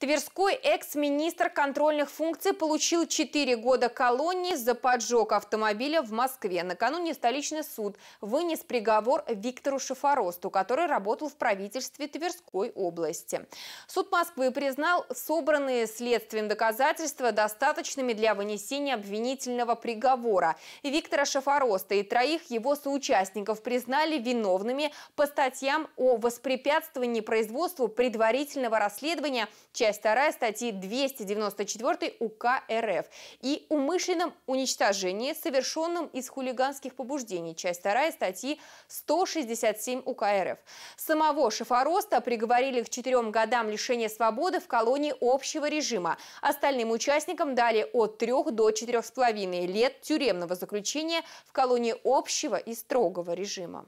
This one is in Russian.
Тверской экс-министр контрольных функций получил 4 года колонии за поджог автомобиля в Москве. Накануне столичный суд вынес приговор Виктору Шафаросту, который работал в правительстве Тверской области. Суд Москвы признал собранные следствием доказательства достаточными для вынесения обвинительного приговора. Виктора Шафароста и троих его соучастников признали виновными по статьям о воспрепятствовании производству предварительного расследования, часть 2 статьи 294 УК РФ и умышленном уничтожении, совершенном из хулиганских побуждений, часть 2 статьи 167 УК РФ. Самого Шифароста приговорили к четырем годам лишения свободы в колонии общего режима. Остальным участникам дали от 3 до 4,5 лет тюремного заключения в колонии общего и строгого режима.